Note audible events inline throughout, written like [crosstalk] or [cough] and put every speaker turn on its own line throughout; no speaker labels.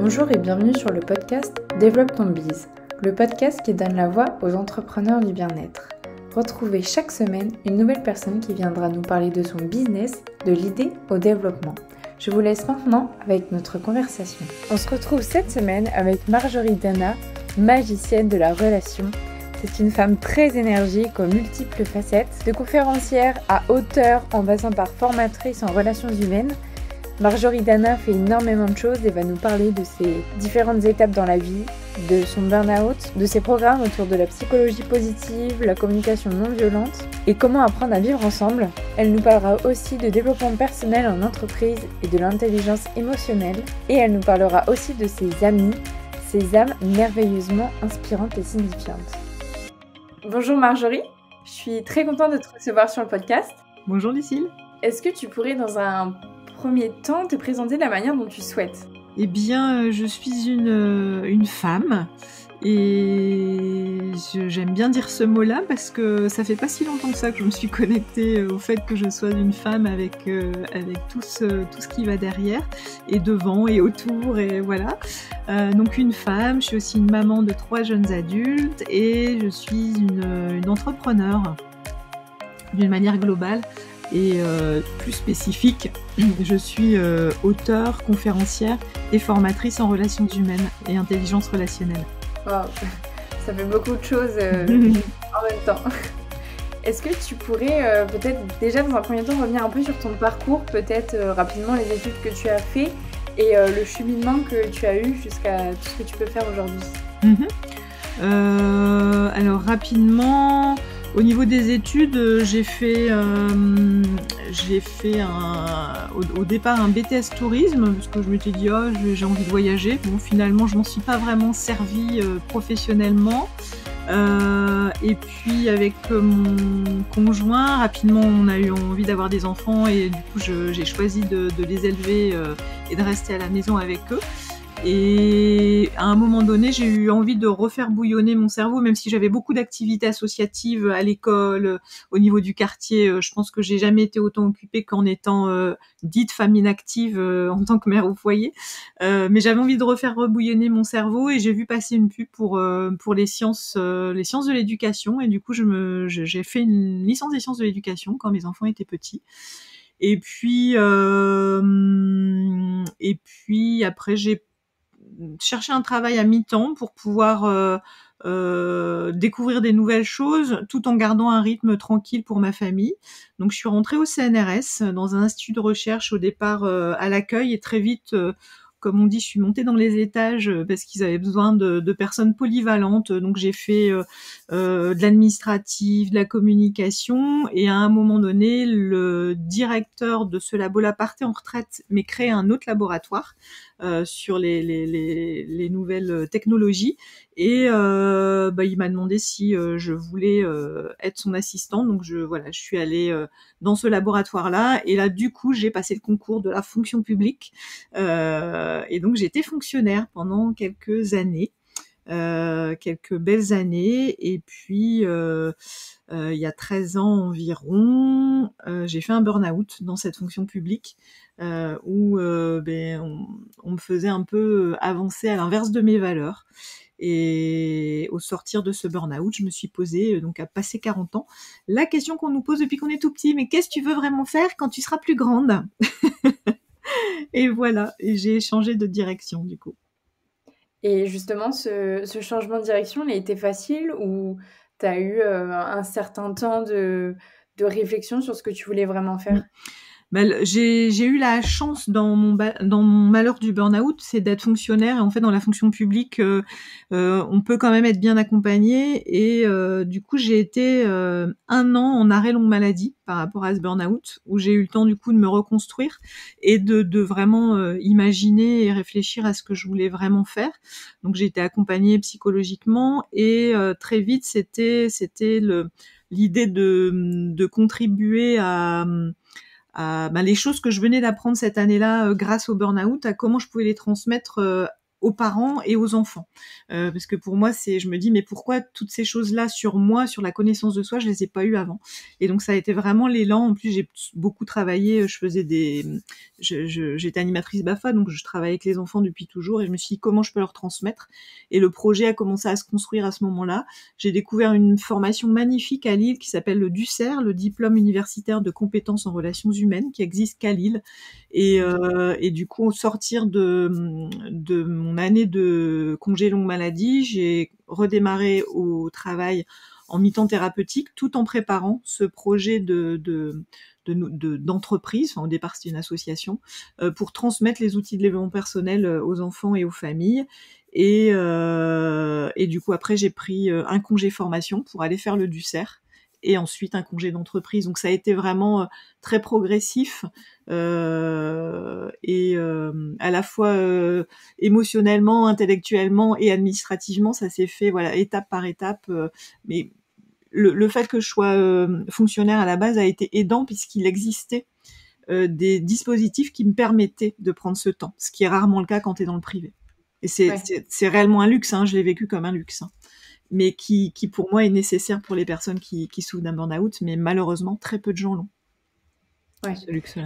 Bonjour et bienvenue sur le podcast Développe ton Biz, le podcast qui donne la voix aux entrepreneurs du bien-être. Retrouvez chaque semaine une nouvelle personne qui viendra nous parler de son business, de l'idée au développement. Je vous laisse maintenant avec notre conversation. On se retrouve cette semaine avec Marjorie Dana, magicienne de la relation. C'est une femme très énergique aux multiples facettes, de conférencière à auteur en passant par formatrice en relations humaines. Marjorie Dana fait énormément de choses et va nous parler de ses différentes étapes dans la vie, de son burn-out, de ses programmes autour de la psychologie positive, la communication non violente et comment apprendre à vivre ensemble. Elle nous parlera aussi de développement personnel en entreprise et de l'intelligence émotionnelle. Et elle nous parlera aussi de ses amis, ses âmes merveilleusement inspirantes et signifiantes. Bonjour Marjorie, je suis très contente de te recevoir sur le podcast. Bonjour Lucille. Est-ce que tu pourrais dans un premier temps te présenter la manière dont tu souhaites
Eh bien, euh, je suis une, euh, femme. Et j'aime bien dire ce mot-là parce que ça fait pas si longtemps que ça que je me suis connectée euh, au fait que je sois une femme avec, avec tout, ce, tout ce qui va derrière et devant et autour et voilà. donc une femme, je suis aussi une maman de trois jeunes adultes et je suis une, une entrepreneur d'une manière globale et euh, plus spécifique, [clears throat] je suis euh, auteur, conférencière et formatrice en relations humaines et intelligence relationnelle.
[laughs] ça fait beaucoup de choses euh, [laughs] en même temps. Est-ce que tu pourrais peut-être déjà dans un premier temps revenir un peu sur ton parcours, peut-être rapidement les études que tu as fait et le cheminement que tu as eu jusqu'à tout ce que tu peux faire aujourd'hui
mhm. Alors rapidement, au niveau des études, euh, j'ai fait, euh, j'ai fait au, départ un BTS tourisme parce que je me suis dit oh, j'ai envie de voyager. Bon finalement je m'en suis pas vraiment servi euh, professionnellement. et puis avec mon conjoint, rapidement on a eu envie d'avoir des enfants et du coup j'ai choisi de, de les élever et de rester à la maison avec eux. Et à un moment donné, j'ai eu envie de refaire bouillonner mon cerveau, même si j'avais beaucoup d'activités associatives à l'école, euh, au niveau du quartier. Euh, je pense que j'ai jamais été autant occupée qu'en étant euh, dite femme inactive en tant que mère au foyer. mais j'avais envie de refaire rebouillonner mon cerveau et j'ai vu passer une pub pour pour les sciences, les sciences de l'éducation. Et du coup, je me, j'ai fait une licence des sciences de l'éducation quand mes enfants étaient petits. Et puis, et puis après, j'ai chercher un travail à mi-temps pour pouvoir euh, euh, découvrir des nouvelles choses tout en gardant un rythme tranquille pour ma famille. Donc je suis rentrée au CNRS dans un institut de recherche au départ euh, à l'accueil et très vite comme on dit, je suis montée dans les étages euh, parce qu'ils avaient besoin de, personnes polyvalentes. Donc j'ai fait euh, euh, de l'administratif, de la communication. Et à un moment donné, le directeur de ce labo-là partait en retraite, mais créé un autre laboratoire sur les, nouvelles technologies. Et euh, bah, il m'a demandé si euh, je voulais euh, être son assistant. Donc je voilà, je suis allée dans ce laboratoire-là. Et là, du coup, j'ai passé le concours de la fonction publique. et donc j'étais fonctionnaire pendant quelques années. quelques belles années et puis il y a 13 ans environ j'ai fait un burn-out dans cette fonction publique où ben, on me faisait un peu avancer à l'inverse de mes valeurs et au sortir de ce burn-out, je me suis posée, euh, donc à passer 40 ans, la question qu'on nous pose depuis qu'on est tout petit, mais qu'est-ce que tu veux vraiment faire quand tu seras plus grande [laughs] Et voilà, j'ai changé de direction du coup.
Et justement, ce, changement de direction, il a été facile ou tu as eu euh, un certain temps de, réflexion sur ce que tu voulais vraiment faire mm.
Bah, j'ai eu la chance dans mon, dans mon malheur du burn-out, c'est d'être fonctionnaire. Et en fait, dans la fonction publique, euh, euh on peut quand même être bien accompagné. Et euh, du coup, j'ai été euh, un an en arrêt longue maladie par rapport à ce burn-out, où j'ai eu le temps du coup de me reconstruire et de, de vraiment euh, imaginer et réfléchir à ce que je voulais vraiment faire. Donc, j'ai été accompagnée psychologiquement et très vite, c'était c'était l'idée de, de contribuer à euh, bah, les choses que je venais d'apprendre cette année-là euh, grâce au burn-out, à comment je pouvais les transmettre euh, aux parents et aux enfants. Euh, parce que pour moi, c'est, je me dis, mais pourquoi toutes ces choses-là sur moi, sur la connaissance de soi, je les ai pas eues avant. Et donc ça a été vraiment l'élan. En plus, j'ai beaucoup travaillé. Je faisais des, j'étais animatrice Bafa, donc je travaillais avec les enfants depuis toujours. Et je me suis dit comment je peux leur transmettre. Et le projet a commencé à se construire à ce moment-là. J'ai découvert une formation magnifique à Lille qui s'appelle le DUCER, le diplôme universitaire de compétences en relations humaines, qui existe qu'à Lille euh, et, du coup, au sortir de, mon année de congé longue maladie, j'ai redémarré au travail en mi-temps thérapeutique, tout en préparant ce projet de, d'entreprise, au départ c'était une association, euh, pour transmettre les outils de l'événement personnel euh, aux enfants et aux familles. Et, du coup après j'ai pris un congé formation pour aller faire le ducer et ensuite un congé d'entreprise. Donc ça a été vraiment euh, très progressif euh, et euh, à la fois euh, émotionnellement, intellectuellement et administrativement, ça s'est fait voilà étape par étape. mais le, fait que je sois fonctionnaire à la base a été aidant puisqu'il existait des dispositifs qui me permettaient de prendre ce temps, ce qui est rarement le cas quand tu es dans le privé. Et c'est réellement un luxe, hein, je l'ai vécu comme un luxe. Hein mais qui, qui, pour moi est nécessaire pour les personnes qui, souffrent d'un burn-out, mais malheureusement très peu de gens l'ont. Ouais.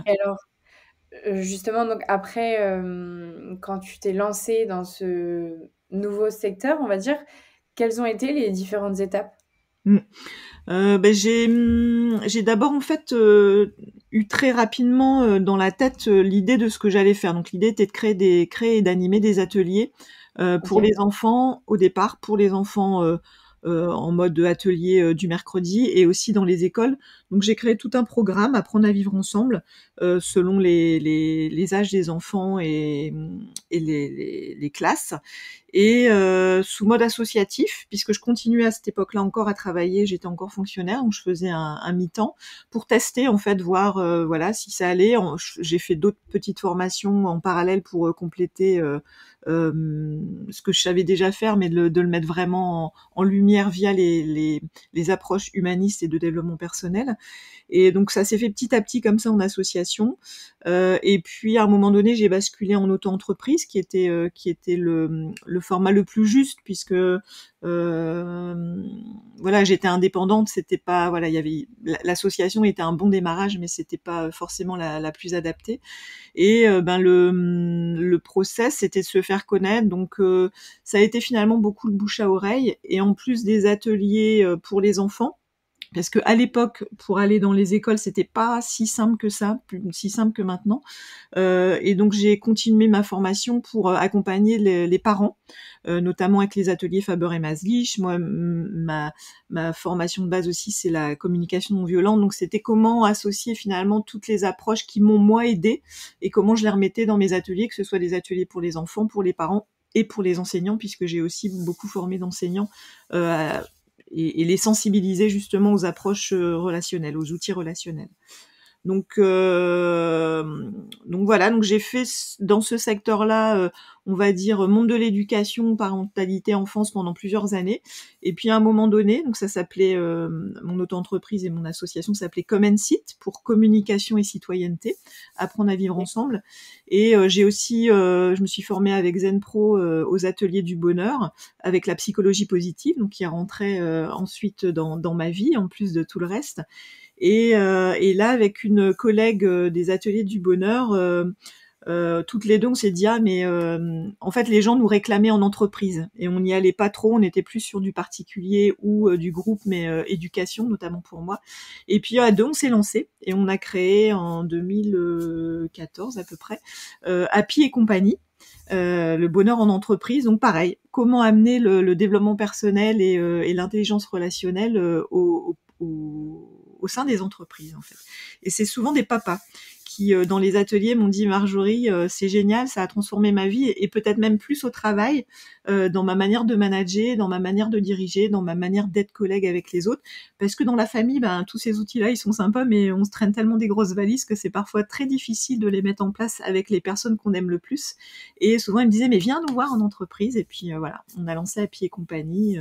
alors, euh, justement, donc après, euh, quand tu t'es lancé dans ce nouveau secteur, on va dire, quelles ont été les différentes étapes
hmm. euh, ben, j'ai, hmm, j'ai d'abord en fait eu très rapidement dans la tête l'idée de ce que j'allais faire. Donc l'idée était de créer des créer et d'animer des ateliers euh, pour les enfants au départ, pour les enfants euh, euh, en mode atelier du mercredi et aussi dans les écoles donc j'ai créé tout un programme, apprendre à vivre ensemble, euh, selon les, les, âges des enfants et, et les, les, classes, et euh, sous mode associatif, puisque je continuais à cette époque-là encore à travailler, j'étais encore fonctionnaire, donc je faisais un, mi-temps pour tester en fait, voir euh, voilà si ça allait. J'ai fait d'autres petites formations en parallèle pour compléter ce que je savais déjà faire, mais de, le, mettre vraiment en, lumière via les, les approches humanistes et de développement personnel. Et donc ça s'est fait petit à petit comme ça en association. Euh, et puis à un moment donné, j'ai basculé en auto-entreprise, qui était euh, qui était le, format le plus juste puisque euh, voilà, j'étais indépendante, c'était pas voilà, il y avait l'association était un bon démarrage, mais c'était pas forcément la, plus adaptée. Et ben le le process, c'était de se faire connaître. Donc ça a été finalement beaucoup de bouche à oreille et en plus des ateliers pour les enfants parce que à l'époque, pour aller dans les écoles, c'était pas si simple que ça, plus, si simple que maintenant. Euh, et donc j'ai continué ma formation pour euh, accompagner les, parents, euh, notamment avec les ateliers Faber et Maslich. Moi, ma, formation de base aussi, c'est la communication non violente. Donc c'était comment associer finalement toutes les approches qui m'ont moi aidé et comment je les remettais dans mes ateliers, que ce soit des ateliers pour les enfants, pour les parents et pour les enseignants, puisque j'ai aussi beaucoup formé d'enseignants euh, et, les sensibiliser justement aux approches euh, relationnelles, aux outils relationnels. Donc, euh, donc voilà, donc j'ai fait dans ce secteur-là, euh, on va dire monde de l'éducation, parentalité, enfance pendant plusieurs années. Et puis à un moment donné, donc ça s'appelait euh, mon auto-entreprise et mon association s'appelait Site pour communication et citoyenneté, apprendre à vivre ensemble. Et euh, j'ai aussi, je me suis formée avec Zenpro aux ateliers du bonheur avec la psychologie positive, donc qui rentré ensuite dans, dans ma vie en plus de tout le reste. Euh, et, là, avec une collègue euh, des ateliers du bonheur, euh, toutes les deux, on s'est dit ah mais en fait les gens nous réclamaient en entreprise et on n'y allait pas trop, on était plus sur du particulier ou du groupe, mais éducation notamment pour moi. Et puis à deux, on s'est lancé et on a créé en 2014 à peu près Happy et compagnie. le bonheur en entreprise. Donc pareil, comment amener le, développement personnel et, l'intelligence relationnelle au, au sein des entreprises, en fait. Et c'est souvent des papas qui, euh, dans les ateliers, m'ont dit Marjorie, euh, c'est génial, ça a transformé ma vie et, peut-être même plus au travail, euh, dans ma manière de manager, dans ma manière de diriger, dans ma manière d'être collègue avec les autres. Parce que dans la famille, ben, tous ces outils-là, ils sont sympas, mais on se traîne tellement des grosses valises que c'est parfois très difficile de les mettre en place avec les personnes qu'on aime le plus. Et souvent, ils me disaient, mais viens nous voir en entreprise. Et puis voilà, on a lancé à et compagnie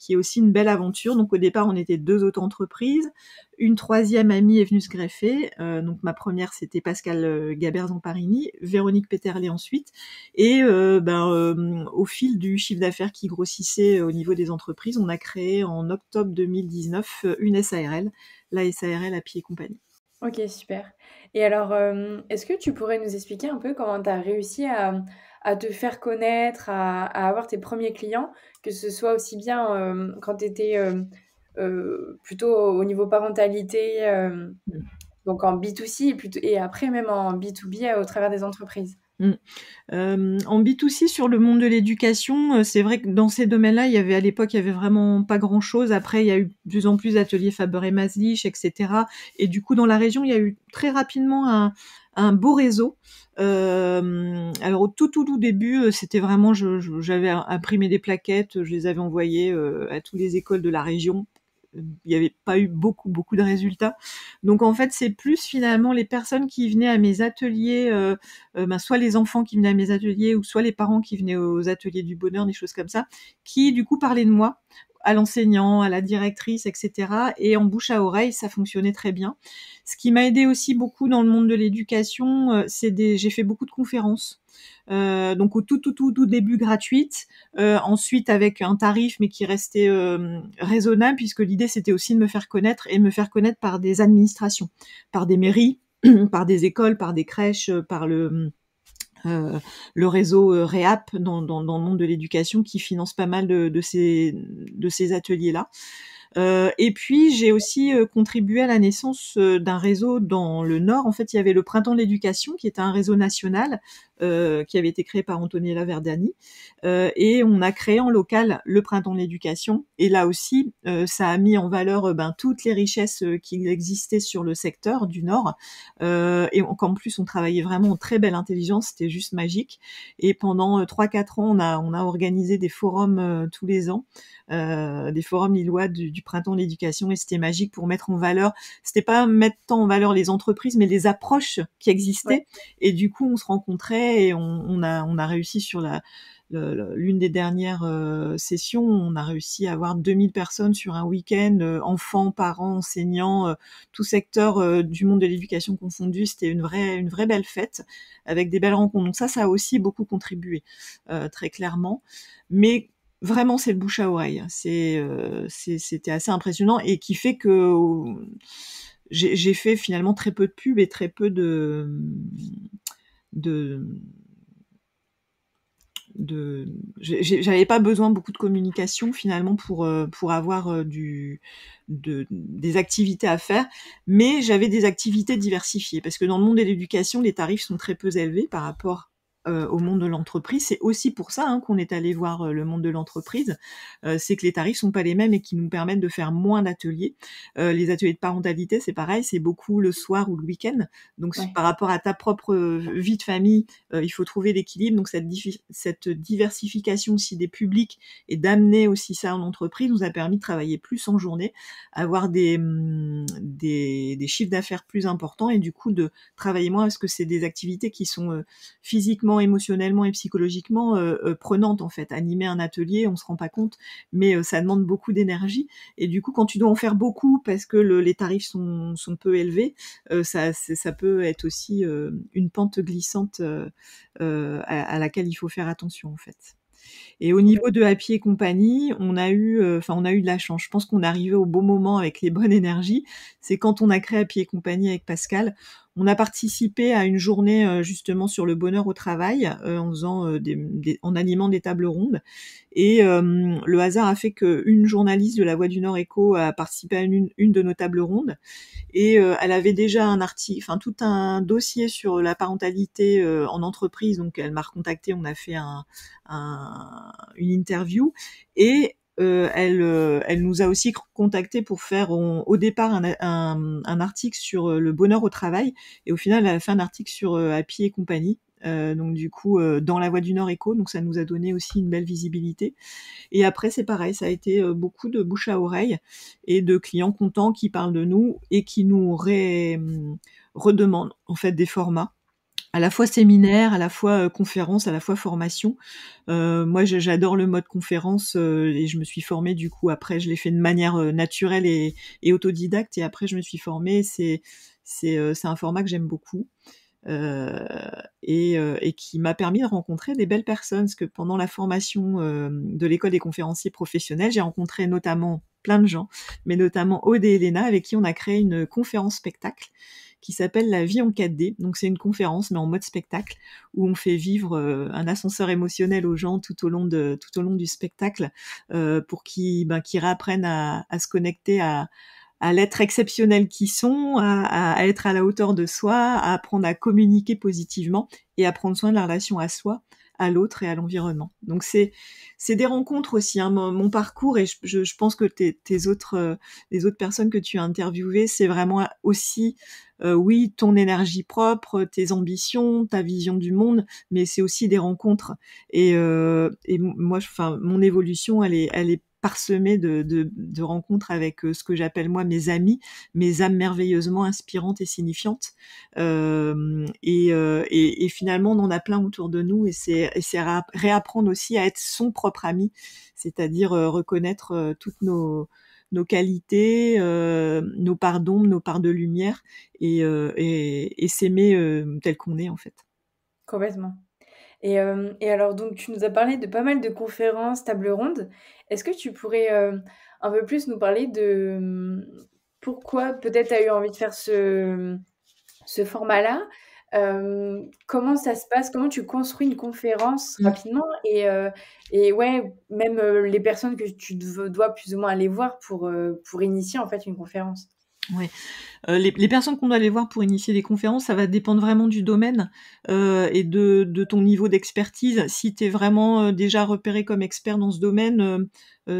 qui est aussi une belle aventure. Donc au départ, on était deux autres entreprises Une troisième amie est venue se greffer. Euh, donc ma première, c'était Pascal euh, gaber parini Véronique Péterlé ensuite. Et euh, ben, au fil du chiffre d'affaires qui grossissait au niveau des entreprises, on a créé en octobre 2019 une SARL, la SARL à pied compagnie.
Ok, super. Et alors, euh, est-ce que tu pourrais nous expliquer un peu comment tu as réussi à, te faire connaître, à, avoir tes premiers clients, que ce soit aussi bien euh, quand tu étais euh, plutôt au niveau parentalité, mmh. donc en B2C et, après même en B2B au travers des entreprises
Mm. Euh, en B2C, sur le monde de l'éducation, euh, c'est vrai que dans ces domaines-là, il y avait à l'époque, il y avait vraiment pas grand-chose. Après, il y a eu de plus en plus d'ateliers Faber et Maslich, etc. Et du coup, dans la région, il y a eu très rapidement un, beau réseau. Euh, alors au tout tout début, c'était vraiment, j'avais imprimé des plaquettes, je les avais envoyées à toutes les écoles de la région il n'y avait pas eu beaucoup, beaucoup de résultats. Donc en fait, c'est plus finalement les personnes qui venaient à mes ateliers, euh, euh, ben, soit les enfants qui venaient à mes ateliers, ou soit les parents qui venaient aux ateliers du bonheur, des choses comme ça, qui du coup parlaient de moi à l'enseignant, à la directrice, etc. Et en bouche à oreille, ça fonctionnait très bien. Ce qui m'a aidé aussi beaucoup dans le monde de l'éducation, euh, c'est des... j'ai fait beaucoup de conférences. Euh, donc au tout tout tout tout début gratuite, euh, ensuite avec un tarif mais qui restait euh, raisonnable puisque l'idée c'était aussi de me faire connaître et me faire connaître par des administrations, par des mairies, [clears throat] par des écoles, par des crèches, par le le réseau REAP dans, le monde de l'éducation qui finance pas mal de, ces, de ces ateliers-là. et puis j'ai aussi contribué à la naissance d'un réseau dans le Nord. En fait, il y avait le Printemps de l'éducation qui était un réseau national euh, qui avait été créé par Antonella Verdani. Euh, et on a créé en local le Printemps de l'éducation. Et là aussi, euh, ça a mis en valeur ben, toutes les richesses qui existaient sur le secteur du Nord. et en, plus, on travaillait vraiment en très belle intelligence, c'était juste magique. Et pendant 3-4 ans, on a, on a organisé des forums tous les ans, des forums lillois du, Printemps de l'éducation. Et c'était magique pour mettre en valeur, c'était pas mettre en valeur les entreprises, mais les approches qui existaient. Et du coup, on se rencontrait et on, a, réussi sur l'une des dernières euh, sessions, on a réussi à avoir 2000 personnes sur un week-end, euh, enfants, parents, enseignants, euh, tout secteur du monde de l'éducation confondu. C'était une vraie, une vraie belle fête avec des belles rencontres. Donc ça, ça a aussi beaucoup contribué, très clairement. Mais vraiment, c'est le bouche à oreille. Hein. c'était assez impressionnant et qui fait que j'ai fait finalement très peu de pubs et très peu de de, de j'avais pas besoin beaucoup de communication finalement pour euh, pour avoir euh, du de, des activités à faire mais j'avais des activités diversifiées parce que dans le monde de l'éducation les tarifs sont très peu élevés par rapport euh, au monde de l'entreprise. C'est aussi pour ça hein, qu'on est allé voir euh, le monde de l'entreprise, euh, c'est que les tarifs sont pas les mêmes et qui nous permettent de faire moins d'ateliers. les ateliers de parentalité, c'est pareil, c'est beaucoup le soir ou le week-end. Donc par rapport à ta propre vie de famille, il faut trouver l'équilibre. Donc cette, cette diversification aussi des publics et d'amener aussi ça en entreprise nous a permis de travailler plus en journée, avoir des, hum, des, chiffres d'affaires plus importants et du coup de travailler moins parce que c'est des activités qui sont physiquement émotionnellement et psychologiquement euh, euh, prenante en fait. Animer un atelier, on se rend pas compte, mais euh, ça demande beaucoup d'énergie. Et du coup, quand tu dois en faire beaucoup parce que les tarifs sont, peu élevés, ça, peut être aussi une pente glissante à, laquelle il faut faire attention en fait. Et au niveau de Happy et compagnie, on a eu, enfin, on a eu de la chance. Je pense qu'on est arrivé au bon moment avec les bonnes énergies. C'est quand on a créé Happy et compagnie avec Pascal, on a participé à une journée euh, justement sur le bonheur au travail euh, en faisant euh, en animant des tables rondes. Et le hasard a fait qu'une journaliste de La Voix du Nord Écho a participé à une, de nos tables rondes. Et elle avait déjà un article, enfin tout un dossier sur la parentalité en entreprise. Donc elle m'a recontacté, on a fait une interview. Et euh, euh, elle, nous a aussi contacté pour faire au départ un, article sur euh, le bonheur au travail et au final elle a fait un article sur Happy et compagnie donc du coup dans la voie du Nord écho donc ça nous a donné aussi une belle visibilité. Et après c'est pareil, ça a été beaucoup de bouche à oreille et de clients contents qui parlent de nous et qui nous hum, redemandent en fait des formats à la fois séminaire, à la fois euh, conférence, à la fois formation. Euh, moi, j'adore le mode conférence euh, et je me suis formée du coup. Après, je l'ai fait de manière naturelle et, autodidacte et après, je me suis formée. C'est c'est un format que j'aime beaucoup. et, qui m'a permis de rencontrer des belles personnes. Parce que pendant la formation de l'école des conférenciers professionnels, j'ai rencontré notamment plein de gens, mais notamment Aude et Elena, avec qui on a créé une conférence spectacle qui s'appelle La vie en 4D. Donc c'est une conférence mais en mode spectacle où on fait vivre euh, un ascenseur émotionnel aux gens tout au long de tout au long du spectacle euh, pour qu'ils ben, réapprennent à, se connecter à l'être exceptionnel qu'ils sont, à, être à la hauteur de soi, à apprendre à communiquer positivement et à prendre soin de la relation à soi à l'autre et à l'environnement. Donc c'est c'est des rencontres aussi. Hein. Mon, parcours et je, pense que tes, autres euh, les autres personnes que tu as interviewées, c'est vraiment aussi euh, oui ton énergie propre, tes ambitions, ta vision du monde, mais c'est aussi des rencontres. Et, euh, et moi, enfin mon évolution, elle est elle est parsemé de, rencontres avec euh, ce que j'appelle moi mes amis, mes âmes merveilleusement inspirantes et signifiantes. Euh, euh, et, finalement, on en a plein autour de nous et c'est réapprendre aussi à être son propre ami, c'est-à-dire reconnaître toutes nos qualités, nos parts d'ombre, nos parts de lumière et, s'aimer tel qu'on est en fait.
Complètement. Euh, et, alors, donc, tu nous as parlé de pas mal de conférences, tables rondes. Est-ce que tu pourrais euh, un peu plus nous parler de hmm, pourquoi peut-être tu as eu envie de faire ce, ce format-là euh, comment ça se passe Comment tu construis une conférence mmh. rapidement et, et ouais, même les personnes que tu dois plus ou moins aller voir pour, pour initier en fait une conférence
oui. Euh, les, personnes qu'on doit aller voir pour initier des conférences, ça va dépendre vraiment du domaine euh, et de, ton niveau d'expertise. Si tu es vraiment euh, déjà repéré comme expert dans ce domaine,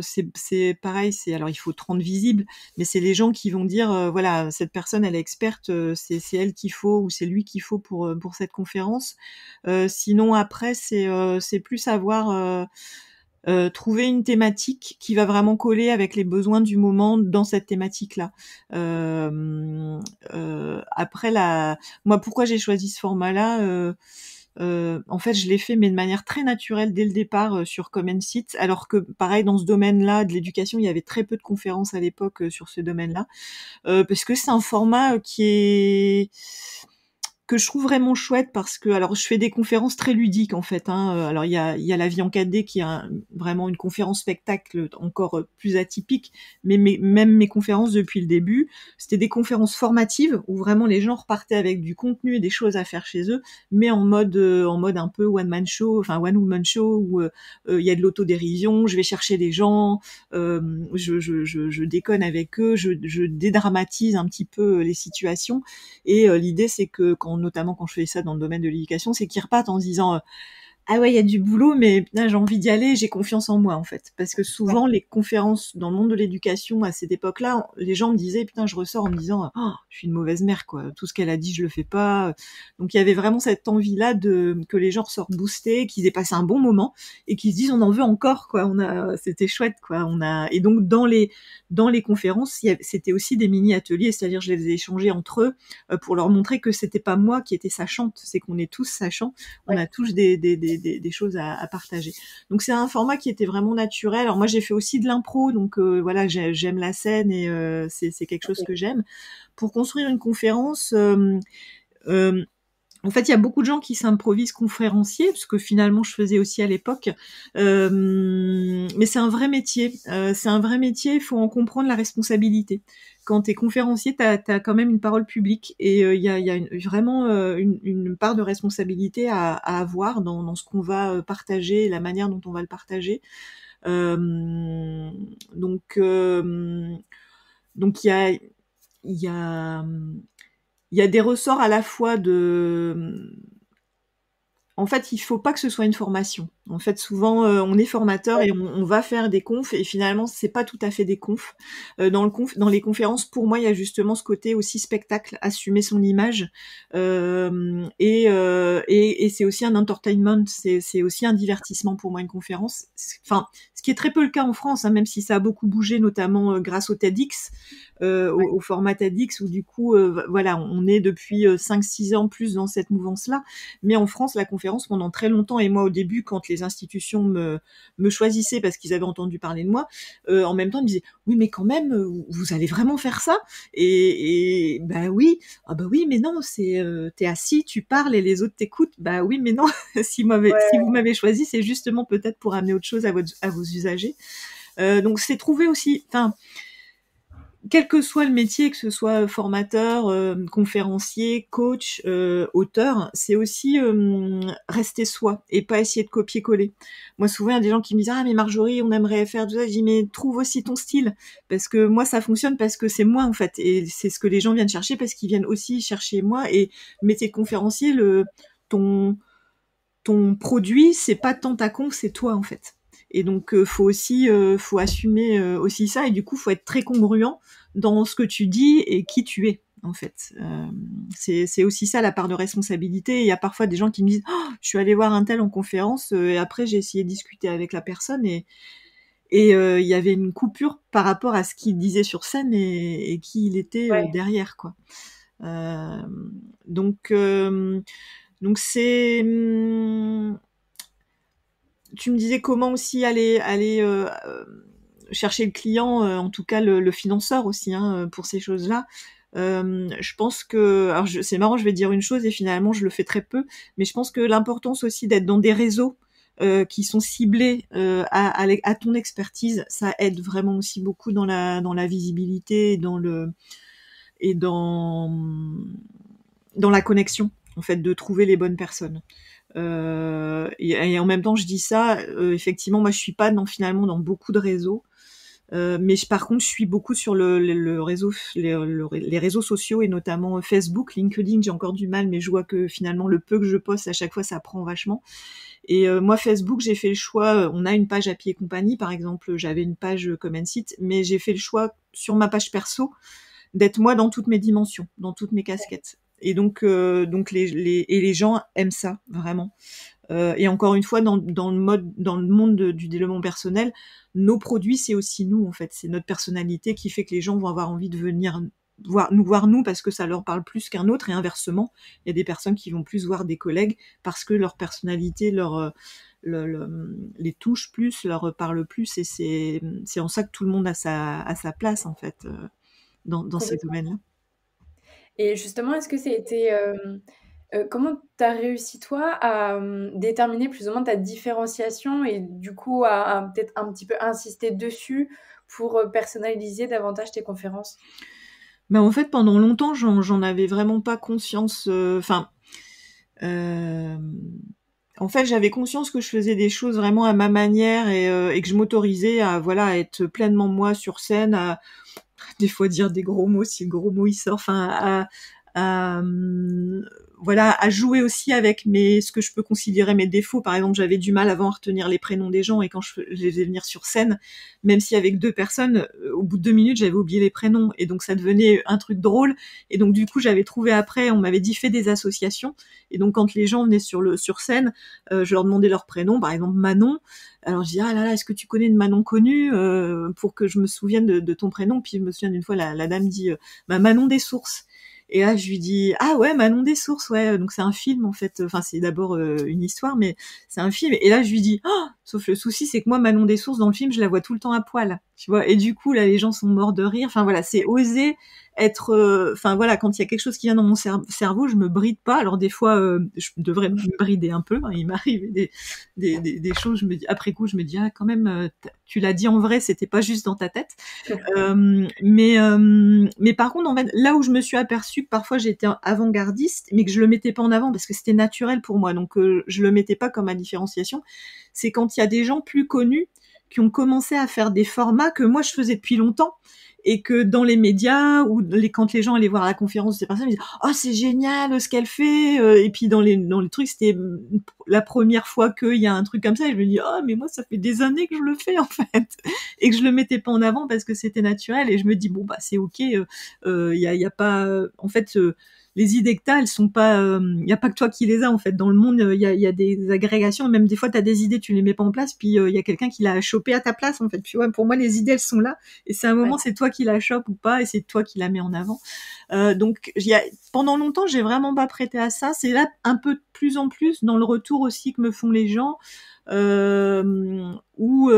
c'est pareil, c'est alors il faut te rendre visible, mais c'est les gens qui vont dire voilà, cette personne elle est experte, c'est elle qu'il faut ou c'est lui qu'il faut pour, pour cette conférence. sinon après c'est plus avoir euh, trouver une thématique qui va vraiment coller avec les besoins du moment dans cette thématique-là. Euh, euh, après la, moi, pourquoi j'ai choisi ce format-là En fait, je l'ai fait, mais de manière très naturelle dès le départ sur Sites, alors que pareil dans ce domaine-là de l'éducation, il y avait très peu de conférences à l'époque sur ce domaine-là, parce que c'est un format qui est que je trouve vraiment chouette parce que alors je fais des conférences très ludiques en fait. Hein. Euh, alors il y a, y a la vie en 4D qui est vraiment une conférence spectacle encore euh, plus atypique, mais mes, même mes conférences depuis le début, c'était des conférences formatives où vraiment les gens repartaient avec du contenu et des choses à faire chez eux, mais en mode euh, en mode un peu one man show, enfin one woman show où il y a de l'autodérision, je vais chercher des gens, je, je, je, je, déconne avec eux, je, dédramatise un petit peu les situations et l'idée c'est que quand notamment quand je fais ça dans le domaine de l'éducation, c'est qu'ils repartent en se disant euh, ah ouais, il y a du boulot, mais j'ai envie d'y aller, j'ai confiance en moi en fait. Parce que souvent, les conférences dans le monde de l'éducation à cette époque-là, les gens me disaient, putain, je ressors en me disant, ah, je suis une mauvaise mère, quoi. Tout ce qu'elle a dit, je le fais pas. Donc il y avait vraiment cette envie-là de que les gens ressortent boostés, qu'ils aient passé un bon moment et qu'ils se disent, on en veut encore, quoi. On a, c'était chouette, quoi. On a et donc dans les dans les conférences, c'était aussi des mini ateliers, c'est-à-dire je les ai échangés entre eux euh, pour leur montrer que c'était pas moi qui était sachante, c'est qu'on est tous sachants, on a tous des des, choses à, partager. Donc c'est un format qui était vraiment naturel. Alors moi j'ai fait aussi de l'impro, donc euh, voilà j'aime la scène et euh, c'est quelque chose que j'aime. Pour construire une conférence. Euh, en fait, il y a beaucoup de gens qui s'improvisent conférenciers, parce que finalement, je faisais aussi à l'époque. mais c'est un vrai métier. c'est un vrai métier. Il faut en comprendre la responsabilité quand tu es conférencier, tu as, quand même une parole publique et euh, il y a, vraiment euh, une, part de responsabilité à, avoir dans, ce qu'on va euh, partager, la manière dont on va le partager. donc, donc il y a, y a des ressorts à la fois de... En fait, il faut pas que ce soit une formation. En fait, souvent, euh, on est formateur et on, va faire des confs et finalement, c'est pas tout à fait des confs. Euh, dans, les conférences, pour moi, il y a justement ce côté aussi spectacle, assumer son image euh, et, c'est aussi un entertainment, c'est aussi un divertissement pour moi une conférence. Enfin, ce qui est très peu le cas en France, hein, même si ça a beaucoup bougé, notamment grâce au TEDx, au, format TEDx, où du coup, voilà, on est depuis 5-6 ans plus dans cette mouvance-là. Mais en France, la conférence pendant très longtemps et moi au début, quand les institutions me, me choisissaient parce qu'ils avaient entendu parler de moi, euh, en même temps, ils me disaient oui, mais quand même, euh, vous allez vraiment faire ça Et, ben oui, ah bah oui, mais non, c'est euh, t'es assis, tu parles et les autres t'écoutent. Bah oui, mais non, [laughs] si, vous m'avez choisi, c'est justement peut-être pour amener autre chose à, vos usagers. donc c'est trouvé aussi, enfin quel que soit le métier, que ce soit euh, formateur, euh, conférencier, coach, euh, auteur, c'est aussi rester soi et pas essayer de copier-coller. Moi, souvent, il y a des gens qui me disent Ah, mais Marjorie, on aimerait faire tout ça. Je dis Mais trouve aussi ton style. Parce que moi, ça fonctionne parce que c'est moi, en fait. Et c'est ce que les gens viennent chercher parce qu'ils viennent aussi chercher moi. Et métier conférencier, le, ton, ton produit, c'est pas tant ta con, c'est toi, en fait. Et donc, il euh, faut aussi, euh, faut assumer euh, aussi ça. Et du coup, faut être très congruent dans ce que tu dis et qui tu es, en fait. c'est aussi ça la part de responsabilité. Il y a parfois des gens qui me disent, oh, je suis allé voir un tel en conférence et après j'ai essayé de discuter avec la personne et il y avait une coupure par rapport à ce qu'il disait sur scène et, qui il était derrière, quoi. donc donc c'est hmm, tu me disais comment aussi aller, euh, euh, chercher le client, euh, en tout cas le, financeur aussi, hein, pour ces choses-là. je pense que, alors c'est marrant, je vais dire une chose et finalement je le fais très peu, mais je pense que l'importance aussi d'être dans des réseaux qui sont ciblés à, ton expertise, ça aide vraiment aussi beaucoup dans la, visibilité et dans dans la connexion en fait de trouver les bonnes personnes. Euh, et, en même temps, je dis ça, euh, effectivement, moi, je suis pas dans, finalement dans beaucoup de réseaux. Euh, mais par contre, je suis beaucoup sur le, réseau, les, réseaux sociaux et notamment Facebook, LinkedIn. J'ai encore du mal, mais je vois que finalement le peu que je poste à chaque fois, ça prend vachement. Et moi, Facebook, j'ai fait le choix. On a une page à et compagnie, par exemple. J'avais une page Comment Site, mais j'ai fait le choix sur ma page perso d'être moi dans toutes mes dimensions, dans toutes mes casquettes. Et donc, euh, donc les, et les gens aiment ça vraiment. Euh, et encore une fois, dans, le mode, dans le monde du développement personnel, nos produits, c'est aussi nous en fait. C'est notre personnalité qui fait que les gens vont avoir envie de venir voir nous voir nous parce que ça leur parle plus qu'un autre et inversement il y a des personnes qui vont plus voir des collègues parce que leur personnalité leur euh, les touche plus leur parle plus et c'est en ça que tout le monde a sa, sa place en fait dans, dans ces domaines là
et justement, est-ce que c'était... Euh, euh, comment tu as réussi, toi, à hum, déterminer plus ou moins ta différenciation et du coup à, peut-être un petit peu insister dessus pour euh, personnaliser davantage tes conférences
ben, en fait, pendant longtemps, j'en avais vraiment pas conscience. Enfin, en fait, j'avais conscience que je faisais des choses vraiment à ma manière et, que je m'autorisais à voilà être pleinement moi sur scène, à, des fois dire des gros mots si le gros mot il sort, enfin hum, voilà, à jouer aussi avec mes, ce que je peux considérer mes défauts. Par exemple, j'avais du mal avant à retenir les prénoms des gens et quand je les ai venir sur scène, même si avec deux personnes, euh, au bout de deux minutes, j'avais oublié les prénoms et donc ça devenait un truc drôle. Et donc du coup, j'avais trouvé après, on m'avait dit fais des associations. Et donc quand les gens venaient sur le sur scène, euh, je leur demandais leur prénom, par exemple Manon. Alors je dis ah là là, est-ce que tu connais une Manon connue euh, pour que je me souvienne de, ton prénom Puis je me souviens d'une fois la, dame dit bah, Manon des sources. Et là, je lui dis ah ouais, Manon des sources, ouais. Euh, donc c'est un film en fait. Enfin, c'est d'abord euh, une histoire, mais c'est un film. Et là, je lui dis ah sauf le souci, c'est que moi, Manon des sources dans le film, je la vois tout le temps à poil vois. Et du coup, là, les gens sont morts de rire. Enfin voilà, c'est oser être. Euh, enfin voilà, quand il y a quelque chose qui vient dans mon cerveau, je me bride pas. Alors des fois, euh, je devrais me brider un peu. Hein. il m'arrive des, choses. Je me dis, après coup, je me dis ah quand même, euh, tu l'as dit en vrai, c'était pas juste dans ta tête. [laughs] mais mais par contre, en là où je me suis aperçue que parfois j'étais avant-gardiste, mais que je le mettais pas en avant parce que c'était naturel pour moi, donc je le mettais pas comme ma différenciation. C'est quand il y a des gens plus connus qui ont commencé à faire des formats que moi je faisais depuis longtemps et que dans les médias ou les, quand les gens allaient voir la conférence de ces personnes, ils disaient oh c'est génial ce qu'elle fait euh. et puis dans les dans les trucs c'était la première fois qu'il y a un truc comme ça et je me dis oh mais moi ça fait des années que je le fais [laughs] en fait et que je le mettais pas en avant parce que c'était naturel et je me dis bon bah c'est ok euh, euh, il n'y a, pas en fait les idées que elles sont pas. Il euh, n'y a pas que toi qui les as, en fait. Dans le monde, il euh, y a, des agrégations. Même des fois, tu as des idées, tu les mets pas en place, puis il euh, y a quelqu'un qui l'a chopé à ta place, en fait. Puis ouais, pour moi, les idées, elles sont là. Et c'est un moment, c'est toi qui la chope ou pas, et c'est toi qui la mets en avant. donc, y pendant longtemps, j'ai vraiment pas prêté à ça. C'est là, un peu de plus en plus, dans le retour aussi que me font les gens, où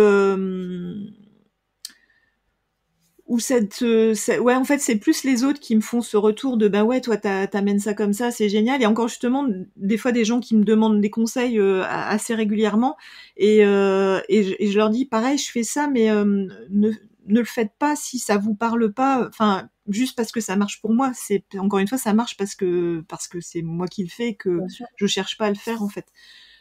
ou cette, euh, ouais en fait c'est plus les autres qui me font ce retour de bah ouais toi t'amènes ça comme ça c'est génial et encore justement des fois des gens qui me demandent des conseils euh, assez régulièrement et, euh, et, je, leur dis pareil je fais ça mais ne, ne le faites pas si ça vous parle pas enfin juste parce que ça marche pour moi c'est encore une fois ça marche parce que parce que c'est moi qui le fais que je cherche pas à le faire en fait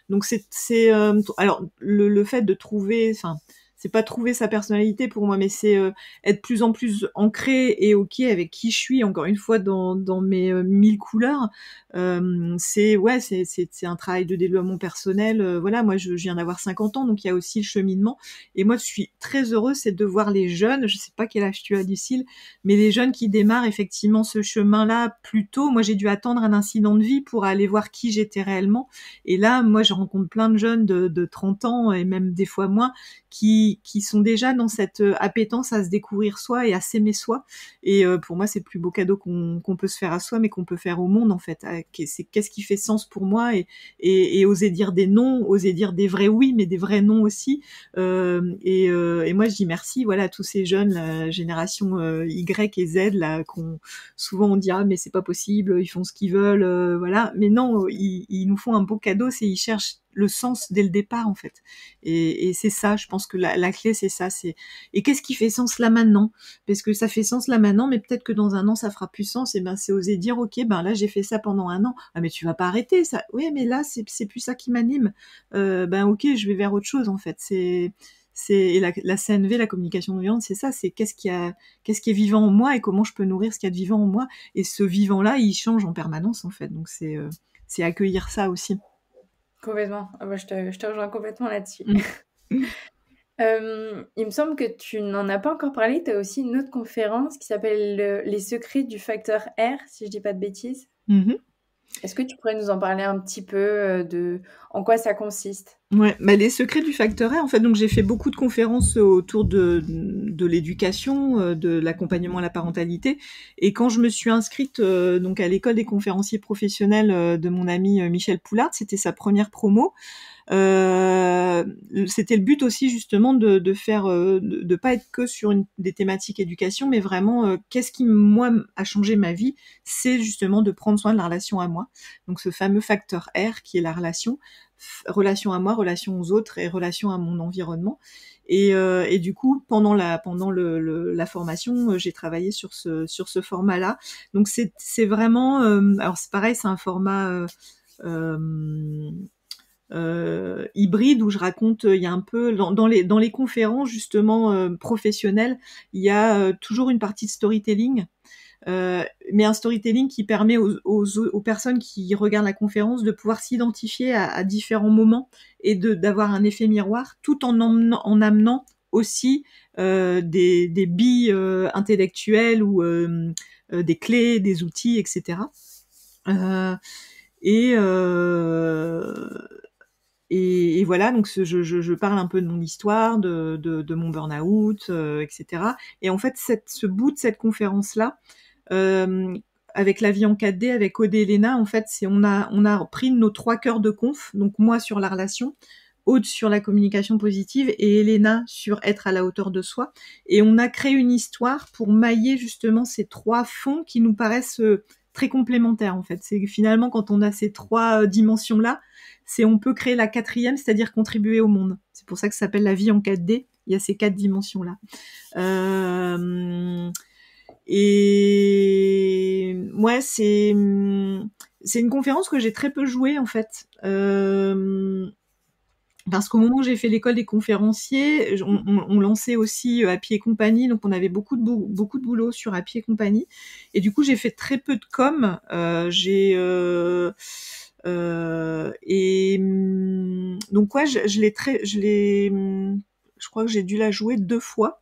donc c'est c'est alors le, le, fait de trouver enfin c'est pas trouver sa personnalité pour moi, mais c'est euh, être plus en plus ancré et ok avec qui je suis. Encore une fois, dans, mes euh, mille couleurs, euh, c'est ouais, c'est, un travail de développement personnel. voilà, moi je, viens d'avoir 50 ans, donc il y a aussi le cheminement. Et moi, je suis très heureuse, c'est de voir les jeunes. Je sais pas quel âge tu as, Lucille, mais les jeunes qui démarrent effectivement ce chemin-là plus tôt. Moi, j'ai dû attendre un incident de vie pour aller voir qui j'étais réellement. Et là, moi, je rencontre plein de jeunes de, de 30 ans et même des fois moins qui qui, sont déjà dans cette euh, appétence à se découvrir soi et à s'aimer soi. Et euh, pour moi, c'est le plus beau cadeau qu'on peut se faire à soi, mais qu'on peut faire au monde en fait. Euh, c'est qu'est-ce qui fait sens pour moi et, oser dire des non, oser dire des vrais oui, mais des vrais non aussi. et, moi, je dis merci, voilà, à tous ces jeunes, la génération Y et Z, là, qu'on souvent on dit ah mais c'est pas possible, ils font ce qu'ils veulent, voilà. Mais non, ils, ils nous font un beau cadeau, c'est ils cherchent le sens dès le départ en fait. Et, c'est ça, je pense que la, clé c'est ça. C'est et qu'est-ce qui fait sens là maintenant Parce que ça fait sens là maintenant, mais peut-être que dans un an ça fera plus sens. Et ben c'est oser dire ok, ben là j'ai fait ça pendant un an. Ah mais tu vas pas arrêter ça. Oui mais là c'est c'est plus ça qui m'anime. Euh, ben ok, je vais vers autre chose en fait. C'est c'est la, CNV, la communication non c'est ça, c'est qu'est-ce qui ce qui est vivant en moi et comment je peux nourrir ce qu'il y a de vivant en moi. Et ce vivant-là, il change en permanence en fait. Donc c'est, euh, c'est accueillir ça aussi.
Complètement. Ah bah, je, te, rejoins complètement là-dessus. Mm. [laughs] Euh, il me semble que tu n'en as pas encore parlé. Tu as aussi une autre conférence qui s'appelle Les secrets du facteur R, si je ne dis pas de bêtises. Mm-hmm. Est-ce que tu pourrais nous en parler un petit peu euh, de en quoi ça consiste
Ouais, bah, les secrets du facteur R. En fait, donc j'ai fait beaucoup de conférences autour de, de l'éducation, euh, de l'accompagnement à la parentalité. Et quand je me suis inscrite euh, donc à l'école des conférenciers professionnels de mon ami Michel Poulard, c'était sa première promo. Euh, c'était le but aussi justement de, de faire, euh, de, pas être que sur une, des thématiques éducation, mais vraiment euh, qu'est-ce qui moi a changé ma vie, c'est justement de prendre soin de la relation à moi. Donc ce fameux facteur R qui est la relation, relation à moi, relation aux autres et relation à mon environnement. Et, et du coup, pendant la pendant la formation, j'ai travaillé sur ce sur ce format-là. Donc c'est c'est vraiment, alors c'est pareil, c'est un format euh, hybride où je raconte, euh, il y a un peu dans, les dans les conférences justement euh, professionnelles, il y a toujours une partie de storytelling, mais un storytelling qui permet aux, aux, personnes qui regardent la conférence de pouvoir s'identifier à, différents moments et de d'avoir un effet miroir, tout en en amenant aussi des, des billes intellectuelles ou des clés, des outils, etc. et euh, et, voilà, donc je, parle un peu de mon histoire, de, mon burn-out, euh, etc. Et en fait, ce bout de cette conférence-là, euh, avec la vie en 4D, avec Odé et Léna, en fait, c'est on a, on a pris nos trois cœurs de conf, donc moi sur la relation, Aude sur la communication positive et Elena sur être à la hauteur de soi. Et on a créé une histoire pour mailler justement ces trois fonds qui nous paraissent euh, très complémentaires en fait. C'est finalement quand on a ces trois dimensions-là, c'est on peut créer la quatrième, c'est-à-dire contribuer au monde. C'est pour ça que ça s'appelle la vie en 4D. Il y a ces quatre dimensions-là. Euh, et moi, c'est c'est une conférence que j'ai très peu jouée en fait. Euh, parce qu'au moment où j'ai fait l'école des conférenciers, on, lançait aussi euh, Happy et compagnie, donc on avait beaucoup de, beaucoup de boulot sur Happy et compagnie. Et du coup, j'ai fait très peu de com. j'ai euh, et mm, donc je, très, je l'ai, mm, je crois que j'ai dû la jouer deux fois.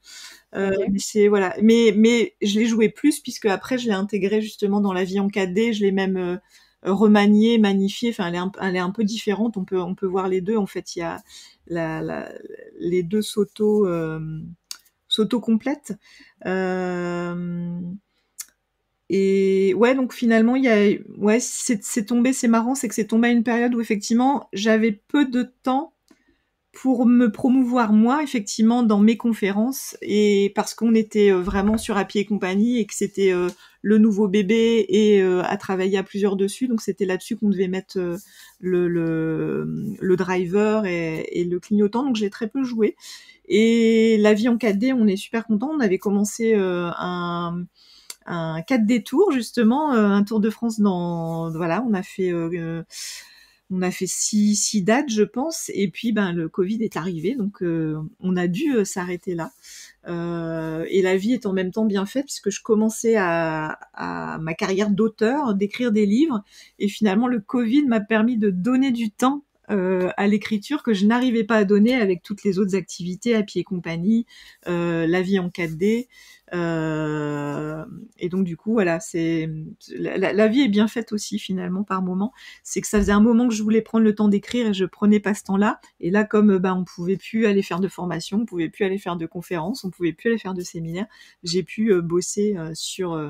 Euh, mais c'est voilà mais mais je l'ai joué plus puisque après je l'ai intégré justement dans la vie en 4D je l'ai même euh, remaniée, magnifiée enfin elle est, un, peu différente on peut on peut voir les deux en fait il y a la, les deux s'auto s'auto complètent et ouais, donc finalement, il y a, ouais, c'est tombé, c'est marrant, c'est que c'est tombé à une période où effectivement, j'avais peu de temps pour me promouvoir moi, effectivement, dans mes conférences, et parce qu'on était euh, vraiment sur Happy et compagnie, et que c'était euh, le nouveau bébé, et euh, à travailler à plusieurs dessus, donc c'était là-dessus qu'on devait mettre le, le, le, driver et, et le clignotant, donc j'ai très peu joué. Et la vie en 4D, on est super content, on avait commencé un un 4 détours justement, euh, un Tour de France dans voilà, on a fait euh, euh, on a fait six, six, dates, je pense, et puis ben le Covid est arrivé, donc on a dû s'arrêter là. et la vie est en même temps bien faite puisque je commençais à, à ma carrière d'auteur, d'écrire des livres, et finalement le Covid m'a permis de donner du temps euh, à l'écriture que je n'arrivais pas à donner avec toutes les autres activités, à et compagnie, euh, la vie en 4D. Euh, et donc du coup, voilà, c'est la, vie est bien faite aussi finalement par moment. C'est que ça faisait un moment que je voulais prendre le temps d'écrire et je prenais pas ce temps-là. Et là, comme on bah, on pouvait plus aller faire de formation, on pouvait plus aller faire de conférences, on pouvait plus aller faire de séminaires, j'ai pu bosser sur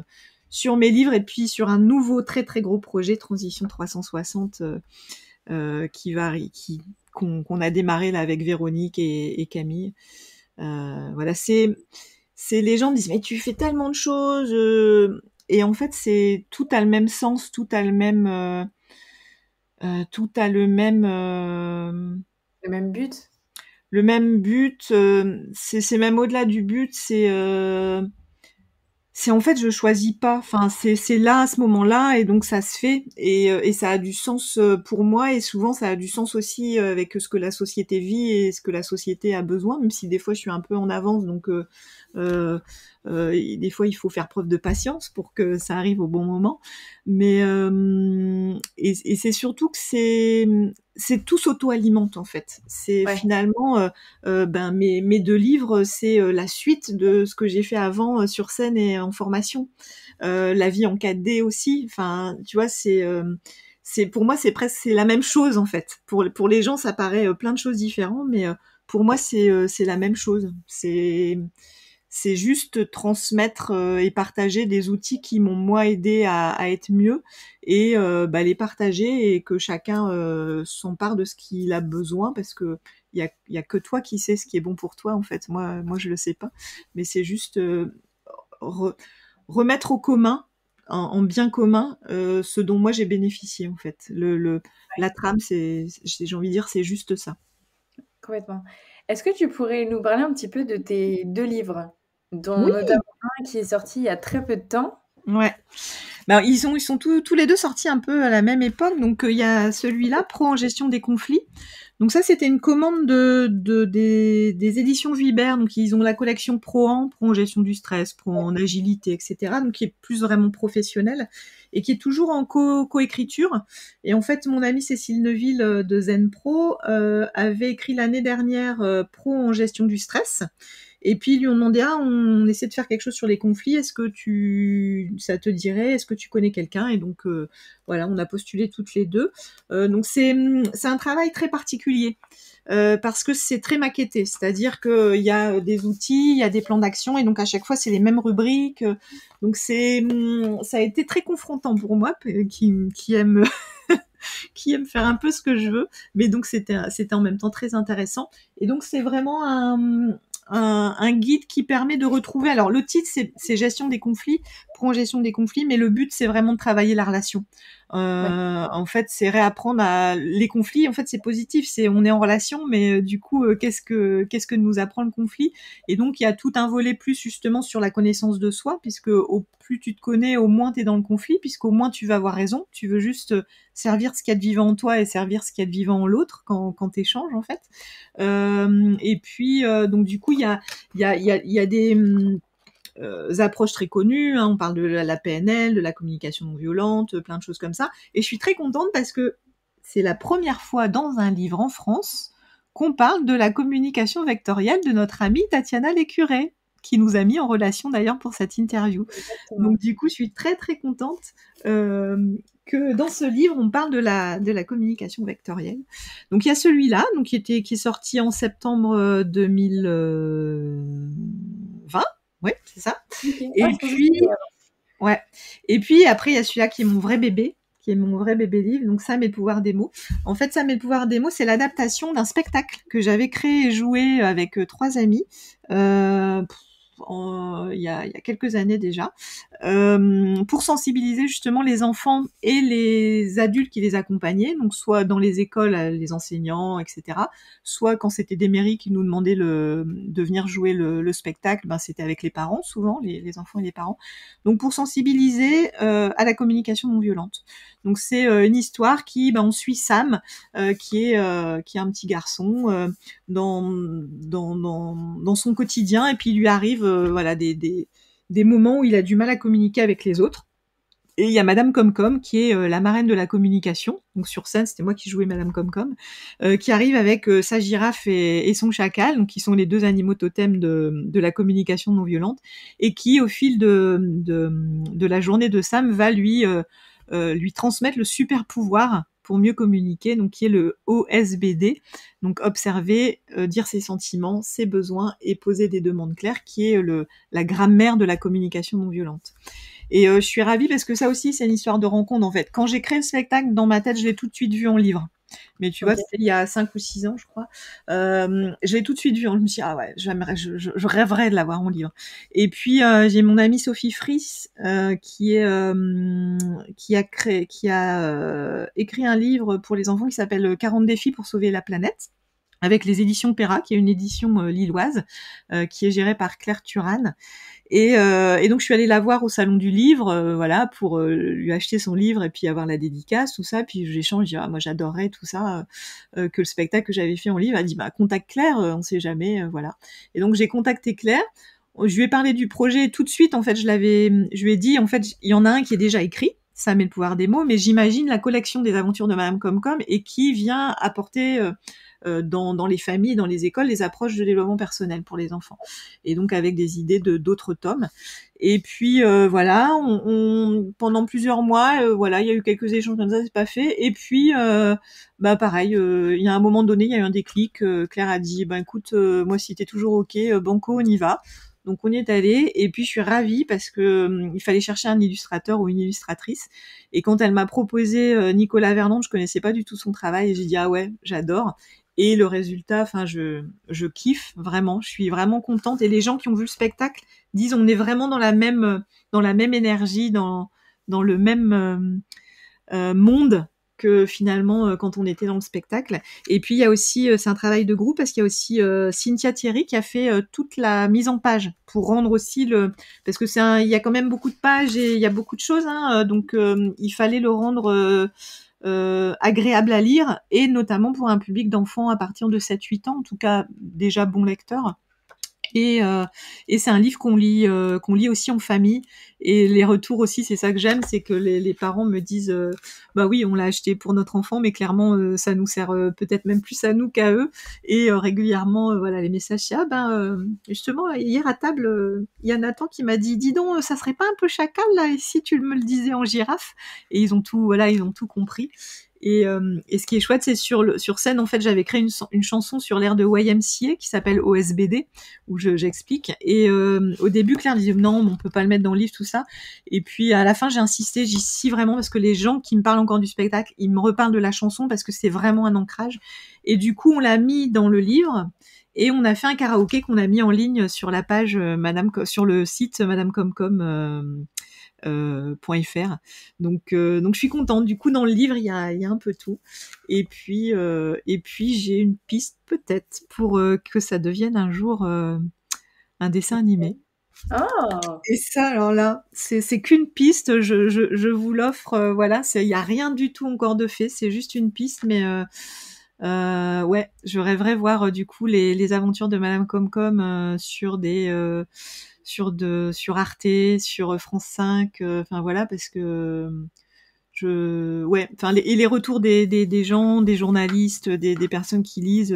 sur mes livres et puis sur un nouveau très très gros projet Transition 360 euh, qui varie, qui qu'on a démarré là avec Véronique et, Camille. Euh, voilà, c'est c'est les gens disent mais tu fais tellement de choses euh, et en fait c'est tout a le même sens, tout a le même tout a le même le même but le même but c'est même au-delà du but c'est c'est en fait je choisis pas. Enfin, c'est là à ce moment-là et donc ça se fait et, euh, ça a du sens euh, pour moi et souvent ça a du sens aussi euh, avec ce que la société vit et ce que la société a besoin. Même si des fois je suis un peu en avance, donc des fois il faut faire preuve de patience pour que ça arrive au bon moment. Mais et, et c'est surtout que c'est c'est tout s'auto-alimente en fait. C'est finalement euh, euh, ben mes, mes, deux livres, c'est euh, la suite de ce que j'ai fait avant sur scène et en formation. la vie en 4D aussi. Enfin, tu vois, c'est c'est pour moi c'est presque c'est la même chose en fait. Pour pour les gens, ça paraît plein de choses différentes, mais pour moi c'est c'est la même chose. C'est c'est juste transmettre euh, et partager des outils qui m'ont moi aidé à, être mieux et euh, bah, les partager et que chacun euh, s'empare de ce qu'il a besoin parce que il y a, que toi qui sais ce qui est bon pour toi en fait moi moi je le sais pas mais c'est juste remettre au commun en, bien commun ce dont moi j'ai bénéficié en fait la trame c'est j'ai envie de dire c'est juste ça
complètement est-ce que tu pourrais nous parler un petit peu de tes deux livres dont notamment un qui est sorti il y a très peu de temps.
Ouais. Ben, ils, ont, ils sont tous, tous les deux sortis un peu à la même époque. Donc, euh, il y a celui-là, Pro en gestion des conflits. Donc, ça, c'était une commande de, des, éditions viber Donc, ils ont la collection Pro en, Pro en gestion du stress, Pro en agilité, etc. Donc, qui est plus vraiment professionnel et qui est toujours en co-écriture. et en fait, mon amie Cécile Neuville euh, de Zen Pro euh, avait écrit l'année dernière Pro en gestion du stress. Et puis lui on demandé ah on, essaie de faire quelque chose sur les conflits. Est-ce que tu ça te dirait Est-ce que tu connais quelqu'un Et donc euh, voilà, on a postulé toutes les deux. Euh, donc c'est c'est un travail très particulier. Euh, parce que c'est très maquetté, c'est-à-dire qu'il y a des outils, il y a des plans d'action, et donc à chaque fois c'est les mêmes rubriques. Donc c'est, ça a été très confrontant pour moi, qui, qui aime, [laughs] qui aime faire un peu ce que je veux, mais donc c'était, c'était en même temps très intéressant. Et donc c'est vraiment un, un, guide qui permet de retrouver. Alors le titre, c'est Gestion des conflits gestion des conflits, mais le but c'est vraiment de travailler la relation. Euh, en fait, c'est réapprendre à les conflits. En fait, c'est positif. C'est on est en relation, mais euh, du coup, euh, qu'est-ce que qu'est-ce que nous apprend le conflit Et donc, il y a tout un volet plus justement sur la connaissance de soi, puisque au plus tu te connais, au moins tu es dans le conflit, puisque au moins tu vas avoir raison. Tu veux juste servir ce qui est de vivant en toi et servir ce qui est de vivant en l'autre quand quand échanges en fait. et puis, donc du coup, il y a il y a y des hum, euh, approches très connues. Hein. on parle de la PNL, de la communication non violente, plein de choses comme ça. Et je suis très contente parce que c'est la première fois dans un livre en France qu'on parle de la communication vectorielle de notre amie Tatiana Lécuré, qui nous a mis en relation d'ailleurs pour cette interview. Donc du coup, je suis très très contente euh, que dans ce livre, on parle de la, de la communication vectorielle. Donc il y a celui-là, donc qui, était, qui est sorti en septembre 2000. Euh, oui, c'est ça. Et ah, puis, euh, Et puis après, il y a celui-là qui est mon vrai bébé, qui est mon vrai bébé livre. Donc ça, mes pouvoirs des mots. En fait, ça, mes pouvoirs des mots, c'est l'adaptation d'un spectacle que j'avais créé et joué avec euh, trois amis. Euh, euh, il, y a, il, y a, quelques années déjà, euh, pour sensibiliser justement les enfants et les adultes qui les accompagnaient, donc soit dans les écoles, euh, les enseignants, etc., soit quand c'était des mairies qui nous demandaient le, de venir jouer le, spectacle, ben c'était avec les parents souvent, les, enfants et les parents. Donc pour sensibiliser à la communication non violente. Donc c'est une histoire qui, ben, on suit Sam, qui est qui est un petit garçon dans, dans dans dans son quotidien, et puis il lui arrive euh, voilà, des, des, moments où il a du mal à communiquer avec les autres. Et il y a Madame Comcom, qui est euh, la marraine de la communication. Donc sur scène, c'était moi qui jouais Madame Comcom, euh, qui arrive avec sa girafe et, son chacal, donc qui sont les deux animaux totems de, la communication non violente, et qui, au fil de, la journée de Sam, va lui, lui transmettre le super pouvoir pour mieux communiquer, donc qui est le OSBD, donc observer, euh, dire ses sentiments, ses besoins et poser des demandes claires, qui est euh, le, la grammaire de la communication non violente. Et euh, je suis ravie parce que ça aussi, c'est une histoire de rencontre en fait. Quand j'ai créé le spectacle, dans ma tête, je l'ai tout de suite vu en livre. Mais tu vois, c'était il y a 5 ou 6 ans, je crois. Euh, j'ai tout de suite vu. Hein. je me suis dit, ah ouais, je, rêverais de l'avoir en livre. Et puis, euh, j'ai mon amie Sophie Friss, euh, qui, qui a, qui a écrit un livre pour les enfants qui s'appelle 40 défis pour sauver la planète avec les éditions Perra, qui est une édition euh, lilloise, euh, qui est gérée par Claire Turan. Euh, et, donc je suis allée la voir au salon du livre, voilà, pour lui acheter son livre et puis avoir la dédicace, tout ça. Puis j'échange, ah, moi j'adorais tout ça, que le spectacle que j'avais fait en livre. Elle dit, bah contact Claire, on sait jamais, voilà. Et donc j'ai contacté Claire. Je lui ai parlé du projet tout de suite. En fait, je l'avais, je lui ai dit, en fait, il y en a un qui est déjà écrit, ça met le pouvoir des mots, mais j'imagine la collection des aventures de Madame Comcom et qui vient apporter euh, dans, les familles, dans les écoles, les approches de développement personnel pour les enfants. Et donc avec des idées de d'autres tomes. Et puis euh, voilà, on, pendant plusieurs mois, euh, voilà, il y a eu quelques échanges comme ça, c'est pas fait. Et puis, bah pareil, il y a un moment donné, il y a eu un déclic. Claire a dit, eh ben écoute, moi si t'es toujours ok, banco, on y va. Donc on y est allé et puis je suis ravie parce que hum, il fallait chercher un illustrateur ou une illustratrice et quand elle m'a proposé Nicolas Vernon, je connaissais pas du tout son travail et j'ai dit ah ouais, j'adore et le résultat, enfin, je, kiffe vraiment. Je suis vraiment contente. Et les gens qui ont vu le spectacle disent, on est vraiment dans la même, dans la même énergie, dans, dans le même euh, euh, monde que finalement euh, quand on était dans le spectacle. Et puis il y a aussi, c'est un travail de groupe parce qu'il y a aussi Cynthia Thierry qui a fait toute la mise en page pour rendre aussi le, parce que c'est, il y a quand même beaucoup de pages et il y a beaucoup de choses, hein. donc il fallait le rendre euh, agréable à lire et notamment pour un public d'enfants à partir de 7-8 ans, en tout cas déjà bon lecteur. Euh, et, c'est un livre qu'on lit, euh, qu'on lit aussi en famille. Et les retours aussi, c'est ça que j'aime, c'est que les, parents me disent, euh, bah oui, on l'a acheté pour notre enfant, mais clairement, ça nous sert peut-être même plus à nous qu'à eux. Et régulièrement, voilà, les messages, ah ben justement, hier à table, il y a Nathan qui m'a dit, dis donc, ça serait pas un peu chacal là, si tu me le disais en girafe Et ils ont tout, voilà, ils ont tout compris. Euh, et, ce qui est chouette, c'est sur, sur scène, en fait, j'avais créé une, une chanson sur l'air de YMCA qui s'appelle OSBD, où j'explique. et euh, au début, Claire disait non, on peut pas le mettre dans le livre, tout ça. Et puis à la fin, j'ai insisté, j'y suis vraiment, parce que les gens qui me parlent encore du spectacle, ils me reparlent de la chanson parce que c'est vraiment un ancrage. Et du coup, on l'a mis dans le livre. Et on a fait un karaoké qu'on a mis en ligne sur la page euh, Madame, sur le site Madame Comcom. Euh, .fr. Donc, euh, donc je suis contente. Du coup, dans le livre, il y a, un peu tout. Et puis, euh, et puis j'ai une piste peut-être pour que ça devienne un jour un dessin animé. Oh. Et ça, alors là, c'est qu'une piste. Je, vous l'offre. voilà, il n'y a rien du tout encore de fait. C'est juste une piste, mais euh, ouais, je rêverais voir euh, du coup les, aventures de Madame Comcom euh, sur des sur de sur Arte, sur France 5, enfin voilà parce que je ouais, enfin et les retours des, gens, des journalistes, des, personnes qui lisent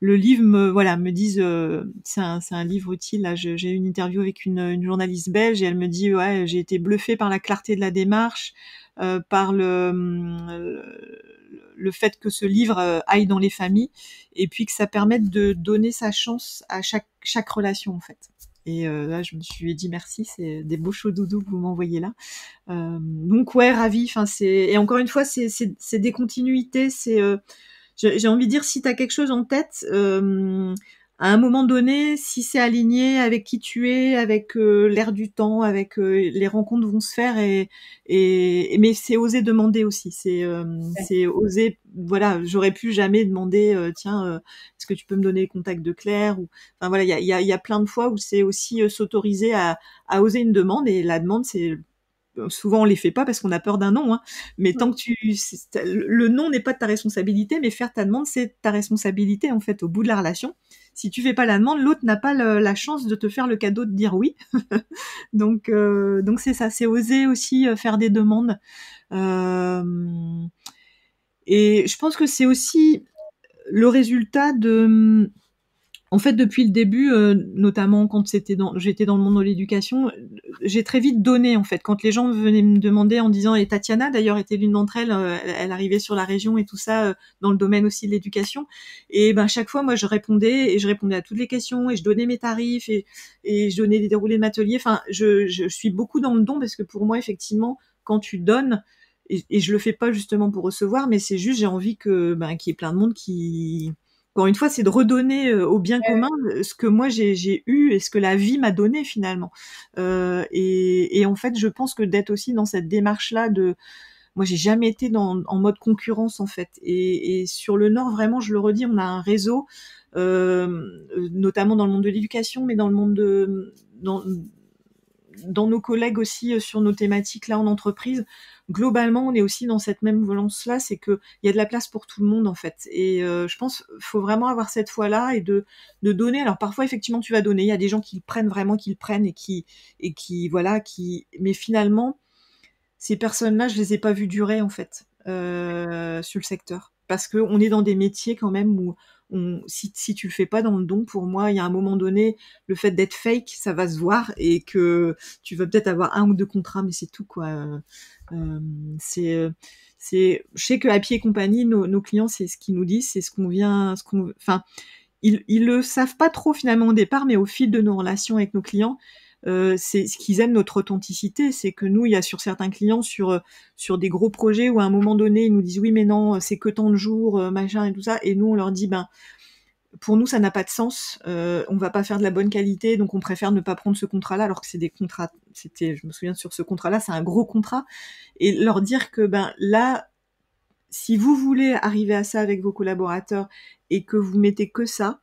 le livre me voilà me disent c'est un livre utile là j'ai une interview avec une, une, journaliste belge et elle me dit ouais j'ai été bluffée par la clarté de la démarche euh, par le, le fait que ce livre euh, aille dans les familles et puis que ça permette de donner sa chance à chaque, chaque relation en fait. Et euh, là, je me suis dit merci, c'est des beaux chauds doudous que vous m'envoyez là. Euh, donc ouais, ravi. Enfin, c'est et encore une fois, c'est des continuités. C'est j'ai envie de dire si tu as quelque chose en tête, à un moment donné, si c'est aligné avec qui tu es, avec euh, l'air du temps, avec euh, les rencontres vont se faire et, et, mais c'est oser demander aussi. C'est euh, c'est oser. Voilà, j'aurais pu jamais demander. tiens, est-ce que tu peux me donner le contact de Claire ou enfin voilà, il y a, plein de fois où c'est aussi s'autoriser à, à oser une demande et la demande c'est souvent on les fait pas parce qu'on a peur d'un non. Hein. Mais tant que tu, le nom n'est pas de ta responsabilité, mais faire ta demande c'est ta responsabilité en fait au bout de la relation si tu fais pas la demande, l'autre n'a pas la chance de te faire le cadeau de dire oui. [laughs] donc euh, donc c'est ça, c'est oser aussi euh, faire des demandes. Euh, et je pense que c'est aussi le résultat de en fait, depuis le début, euh, notamment quand j'étais dans le monde de l'éducation, j'ai très vite donné en fait. Quand les gens venaient me demander en disant, et Tatiana d'ailleurs était l'une d'entre elles, euh, elle arrivait sur la région et tout ça euh, dans le domaine aussi de l'éducation. Et ben chaque fois, moi je répondais et je répondais à toutes les questions et je donnais mes tarifs et, je donnais les déroulés de l'atelier. Enfin, je, suis beaucoup dans le don parce que pour moi effectivement, quand tu donnes, et, et je le fais pas justement pour recevoir, mais c'est juste j'ai envie que ben qu'il y ait plein de monde qui encore une fois, c'est de redonner euh, au bien commun euh, ce que moi j'ai eu et ce que la vie m'a donné finalement. Euh, et, en fait, je pense que d'être aussi dans cette démarche-là de moi, j'ai jamais été en mode concurrence en fait. Et, sur le Nord, vraiment, je le redis, on a un réseau, notamment dans le monde de l'éducation, mais dans le monde de dans nos collègues aussi sur nos thématiques là en entreprise globalement, on est aussi dans cette même volance-là, c'est qu'il y a de la place pour tout le monde, en fait. Et euh, je pense faut vraiment avoir cette foi-là et de, donner. Alors, parfois, effectivement, tu vas donner. Il y a des gens qui le prennent vraiment, qui le prennent et qui, et qui voilà, qui. Mais finalement, ces personnes-là, je les ai pas vues durer, en fait, euh, sur le secteur parce qu'on est dans des métiers quand même où si, si tu le fais pas dans le don, pour moi, il y a un moment donné, le fait d'être fake, ça va se voir et que tu vas peut-être avoir un ou deux contrats, mais c'est tout quoi. Euh, c'est, c'est, je sais que Happy et compagnie, nos, clients, c'est ce qu'ils nous disent, c'est ce qu'on vient, ce qu'on, enfin, ils, ils le savent pas trop finalement au départ, mais au fil de nos relations avec nos clients, euh, c'est ce qu'ils aiment notre authenticité, c'est que nous, il y a sur certains clients sur euh, des gros projets où à un moment donné ils nous disent oui mais non euh, c'est que tant de jours machin et tout ça et nous on leur dit ben pour nous, ça n'a pas de sens. on va pas faire de la bonne qualité, donc on préfère ne pas prendre ce contrat-là, alors que c'est des contrats. C'était, je me souviens sur ce contrat-là, c'est un gros contrat, et leur dire que ben là, si vous voulez arriver à ça avec vos collaborateurs et que vous mettez que ça,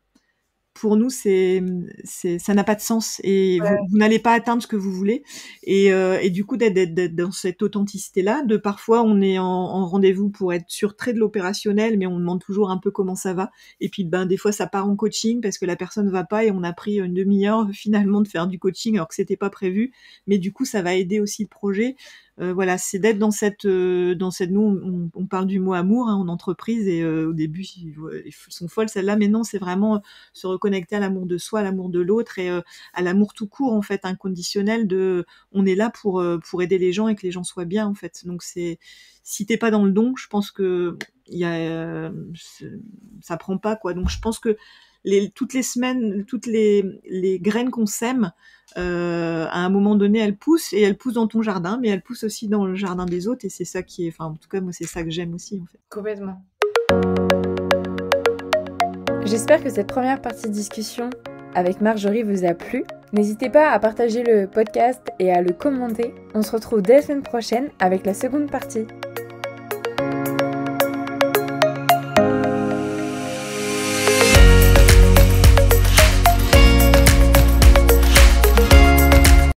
pour nous, c'est, ça n'a pas de sens et vous, n'allez pas atteindre ce que vous voulez. Et, euh, du coup, d'être, dans cette authenticité-là, de parfois on est en, rendez-vous pour être sur trait de l'opérationnel, mais on demande toujours un peu comment ça va. Et puis, ben, des fois, ça part en coaching parce que la personne va pas et on a pris une demi-heure [laughs] finalement de faire du coaching alors que c'était pas prévu. Mais du coup, ça va aider aussi le projet. Euh, voilà, c'est d'être dans cette, euh, dans cette. Nous, on, parle du mot amour hein, en entreprise et euh, au début, ils, sont folles celles-là, mais non, c'est vraiment se reconnecter à l'amour de soi, à l'amour de l'autre et à l'amour tout court en fait, inconditionnel. De, on est là pour pour aider les gens et que les gens soient bien en fait. Donc c'est, si t'es pas dans le don, je pense que il y ça prend pas quoi. Donc je pense que toutes les semaines, toutes les, graines qu'on sème, euh, à un moment donné, elles poussent et elles poussent dans ton jardin, mais elles poussent aussi dans le jardin des autres. Et c'est ça qui est, enfin, en tout cas, moi, c'est ça que j'aime aussi, en fait. Complètement.
J'espère que cette première partie de discussion avec Marjorie vous a plu. N'hésitez pas à partager le podcast et à le commenter. On se retrouve dès la semaine prochaine avec la seconde partie.